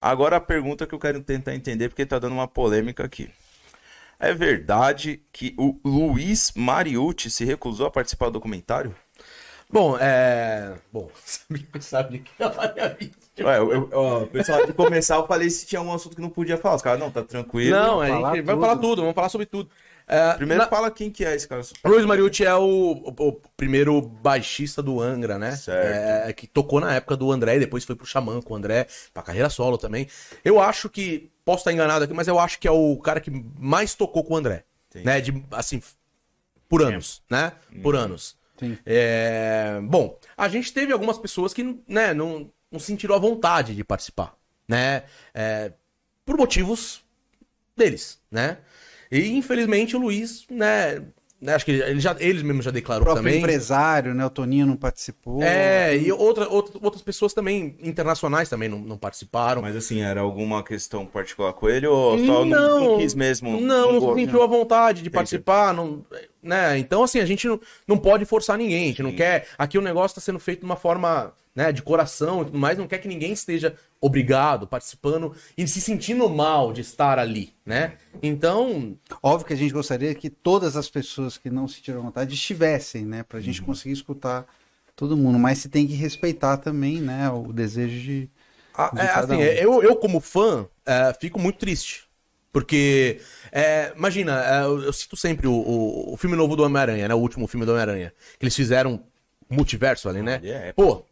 Agora a pergunta que eu quero tentar entender, porque tá dando uma polêmica aqui. É verdade que o Luiz Mariucci se recusou a participar do documentário? Bom, é. Bom, você sabe que ela me avisa. Ué, eu, eu, ó, pessoal, de começar eu falei se tinha um assunto que não podia falar. Os caras, não, tá tranquilo. Não, a gente falar vai falar tudo, vamos falar sobre tudo. É, primeiro na... fala quem que é esse cara. Luiz Mariucci é o, o, o, primeiro baixista do Angra, né? Certo. É, é, que tocou na época do André e depois foi pro Xamã com o André, pra carreira solo também. Eu acho que, posso estar enganado aqui, mas eu acho que é o cara que mais tocou com o André. Sim. Né? De, assim, por anos, é. né? Por uhum. anos. Sim. É... Bom, a gente teve algumas pessoas que, né, não não sentiram a vontade de participar, né? É, por motivos deles, né? E infelizmente o Luiz, né? né acho que ele já, eles mesmos já declarou o próprio também. empresário, né? O Toninho não participou. É, e outra, outra, outras pessoas também, internacionais também não, não participaram. Mas assim, era alguma questão particular com ele ou só não, não, não quis mesmo? Não, não, sentiu a vontade de Entendi. participar, não, né? Então assim, a gente não, não pode forçar ninguém, a gente não quer... Aqui o negócio está sendo feito de uma forma né, de coração e tudo mais, não quer que ninguém esteja obrigado, participando e se sentindo mal de estar ali, né? Então, óbvio que a gente gostaria que todas as pessoas que não sentiram vontade estivessem, né, para a gente uhum. conseguir escutar todo mundo, mas se tem que respeitar também, né, o desejo de, ah, é, assim, um. É, eu, eu como fã é, fico muito triste porque, é, imagina, é, eu, eu, cito sempre o, o, o filme novo do Homem-Aranha, né? O último filme do Homem-Aranha. Que eles fizeram multiverso ali, né? É Pô,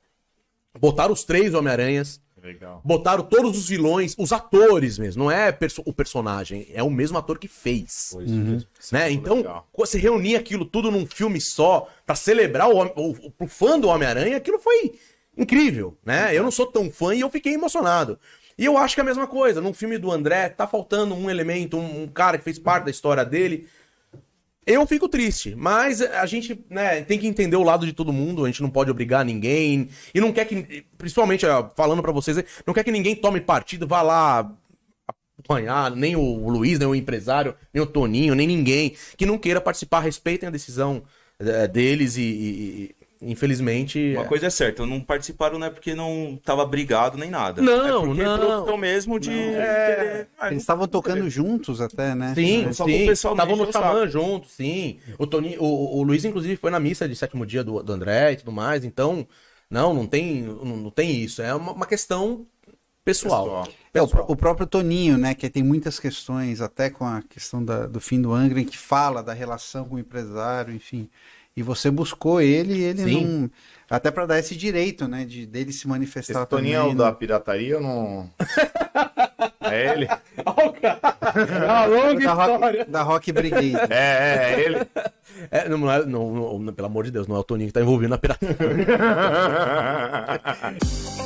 Botaram os três Homem-Aranhas. Legal. Botaram todos os vilões, os atores mesmo, não é perso o personagem, é o mesmo ator que fez. uhum. É. É né? Então, legal. você reunir aquilo tudo num filme só para celebrar o, o, o, fã do Homem-Aranha, aquilo foi incrível, né? Eu não sou tão fã e eu fiquei emocionado. E eu acho que é a mesma coisa, num filme do André, tá faltando um elemento, um, um cara que fez parte da história dele. Eu fico triste, mas a gente né, tem que entender o lado de todo mundo, a gente não pode obrigar ninguém, e não quer que, principalmente falando para vocês, não quer que ninguém tome partido, vá lá apanhar, nem o Luiz, nem o empresário, nem o Toninho, nem ninguém que não queira participar, respeitem a decisão eh, deles e, e, Infelizmente. Uma é. coisa é certa, não participaram não é porque não tava brigado nem nada. Não, é não. então mesmo de. Não. É... Ah, Eles estavam tocando juntos até, né? Sim, sim. Estavam no Xamã juntos, sim. O, Tony, o, o Luiz, inclusive, foi na missa de sétimo dia do, do André e tudo mais. Então, não, não tem, não, não tem isso. É uma, uma questão pessoal. pessoal. É, o, o, próprio Toninho, né, que tem muitas questões, até com a questão da, do fim do Angra, que fala da relação com o empresário, enfim. E você buscou ele e ele Sim. não. Até para dar esse direito, né? De dele se manifestar. Esse Toninho é o da né? pirataria ou não? é ele? Olha o cara. É longa da história. da Rock Brigade. É, é, é ele. É, não, é, não, não, pelo amor de Deus, não é o Toninho que tá envolvido na pirataria.